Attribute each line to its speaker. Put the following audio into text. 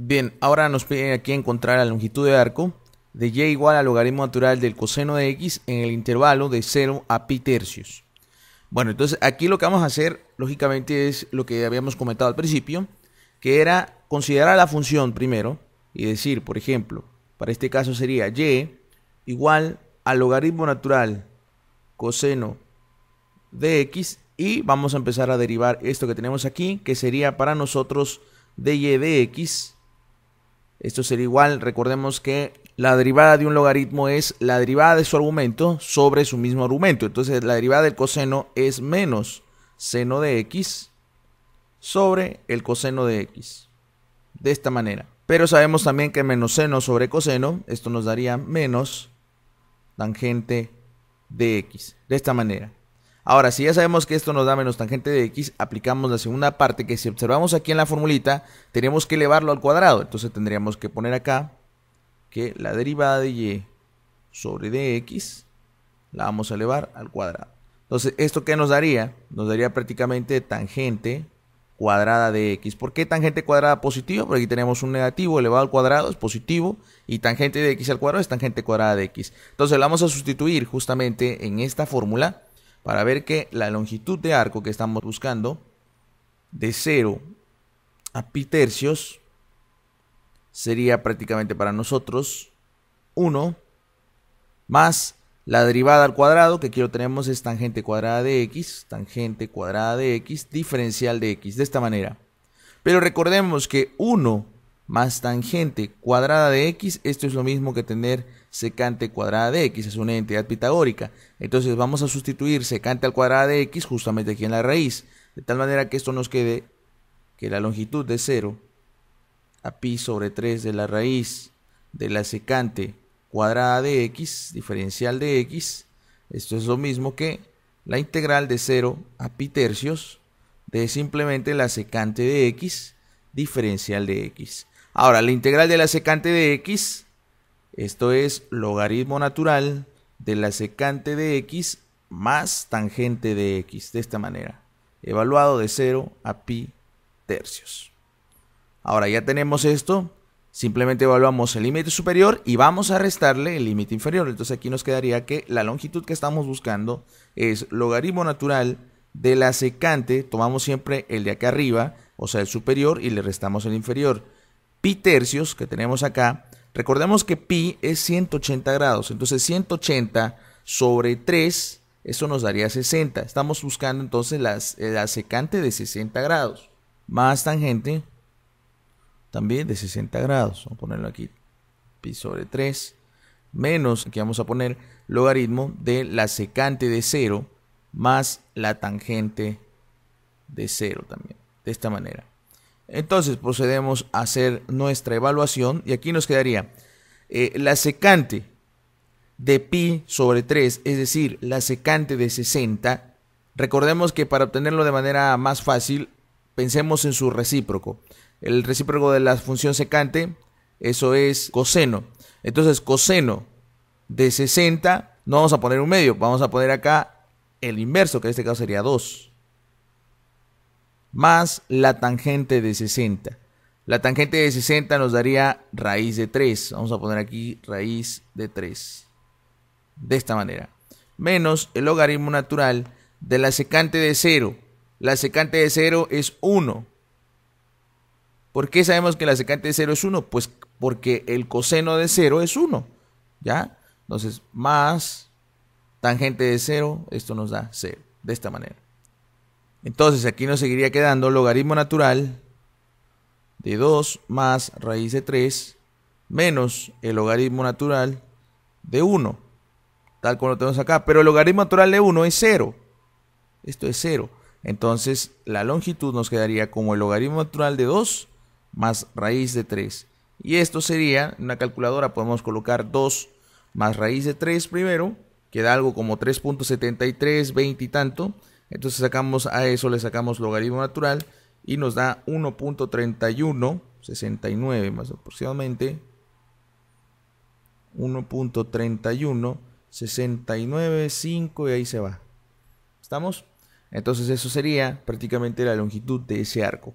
Speaker 1: Bien, ahora nos piden aquí encontrar la longitud de arco de y igual al logaritmo natural del coseno de x en el intervalo de 0 a pi tercios. Bueno, entonces aquí lo que vamos a hacer, lógicamente, es lo que habíamos comentado al principio, que era considerar la función primero y decir, por ejemplo, para este caso sería y igual al logaritmo natural coseno de x y vamos a empezar a derivar esto que tenemos aquí, que sería para nosotros dy de x esto sería igual, recordemos que la derivada de un logaritmo es la derivada de su argumento sobre su mismo argumento. Entonces la derivada del coseno es menos seno de x sobre el coseno de x. De esta manera. Pero sabemos también que menos seno sobre coseno, esto nos daría menos tangente de x. De esta manera. Ahora, si ya sabemos que esto nos da menos tangente de x, aplicamos la segunda parte que si observamos aquí en la formulita, tenemos que elevarlo al cuadrado. Entonces tendríamos que poner acá que la derivada de y sobre dx la vamos a elevar al cuadrado. Entonces, ¿esto qué nos daría? Nos daría prácticamente tangente cuadrada de x. ¿Por qué tangente cuadrada positivo? Porque aquí tenemos un negativo elevado al cuadrado, es positivo, y tangente de x al cuadrado es tangente cuadrada de x. Entonces, lo vamos a sustituir justamente en esta fórmula para ver que la longitud de arco que estamos buscando de 0 a pi tercios sería prácticamente para nosotros 1 más la derivada al cuadrado que quiero lo tenemos es tangente cuadrada de x, tangente cuadrada de x, diferencial de x, de esta manera. Pero recordemos que 1 más tangente cuadrada de x, esto es lo mismo que tener secante cuadrada de x, es una entidad pitagórica. Entonces vamos a sustituir secante al cuadrado de x justamente aquí en la raíz, de tal manera que esto nos quede que la longitud de 0 a pi sobre 3 de la raíz de la secante cuadrada de x, diferencial de x, esto es lo mismo que la integral de 0 a pi tercios de simplemente la secante de x, diferencial de x. Ahora, la integral de la secante de x, esto es logaritmo natural de la secante de x más tangente de x, de esta manera, evaluado de 0 a pi tercios. Ahora ya tenemos esto, simplemente evaluamos el límite superior y vamos a restarle el límite inferior. Entonces aquí nos quedaría que la longitud que estamos buscando es logaritmo natural de la secante, tomamos siempre el de acá arriba, o sea el superior, y le restamos el inferior pi tercios que tenemos acá, recordemos que pi es 180 grados, entonces 180 sobre 3, eso nos daría 60. Estamos buscando entonces la secante de 60 grados, más tangente también de 60 grados, vamos a ponerlo aquí, pi sobre 3, menos, aquí vamos a poner logaritmo de la secante de 0, más la tangente de 0 también, de esta manera. Entonces procedemos a hacer nuestra evaluación y aquí nos quedaría eh, la secante de pi sobre 3, es decir, la secante de 60. Recordemos que para obtenerlo de manera más fácil, pensemos en su recíproco. El recíproco de la función secante, eso es coseno. Entonces, coseno de 60, no vamos a poner un medio, vamos a poner acá el inverso, que en este caso sería 2 más la tangente de 60. La tangente de 60 nos daría raíz de 3. Vamos a poner aquí raíz de 3. De esta manera. Menos el logaritmo natural de la secante de 0. La secante de 0 es 1. ¿Por qué sabemos que la secante de 0 es 1? Pues porque el coseno de 0 es 1. ¿Ya? Entonces, más tangente de 0, esto nos da 0. De esta manera. Entonces aquí nos seguiría quedando logaritmo natural de 2 más raíz de 3 menos el logaritmo natural de 1, tal como lo tenemos acá. Pero el logaritmo natural de 1 es 0. Esto es 0. Entonces la longitud nos quedaría como el logaritmo natural de 2 más raíz de 3. Y esto sería, en una calculadora podemos colocar 2 más raíz de 3 primero, queda algo como 3.73, 20 y tanto. Entonces sacamos a eso, le sacamos logaritmo natural y nos da 1.31, 69 más aproximadamente. 1.31, 69, y ahí se va. ¿Estamos? Entonces eso sería prácticamente la longitud de ese arco.